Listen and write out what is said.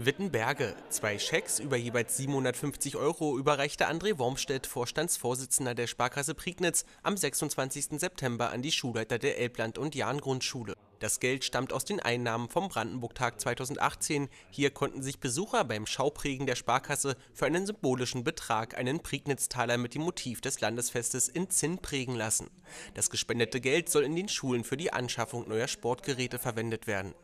Wittenberge. Zwei Schecks über jeweils 750 Euro überreichte André Wormstedt, Vorstandsvorsitzender der Sparkasse Prignitz, am 26. September an die Schulleiter der Elbland- und Jahn-Grundschule. Das Geld stammt aus den Einnahmen vom Brandenburg-Tag 2018. Hier konnten sich Besucher beim Schauprägen der Sparkasse für einen symbolischen Betrag einen Prignitz-Taler mit dem Motiv des Landesfestes in Zinn prägen lassen. Das gespendete Geld soll in den Schulen für die Anschaffung neuer Sportgeräte verwendet werden.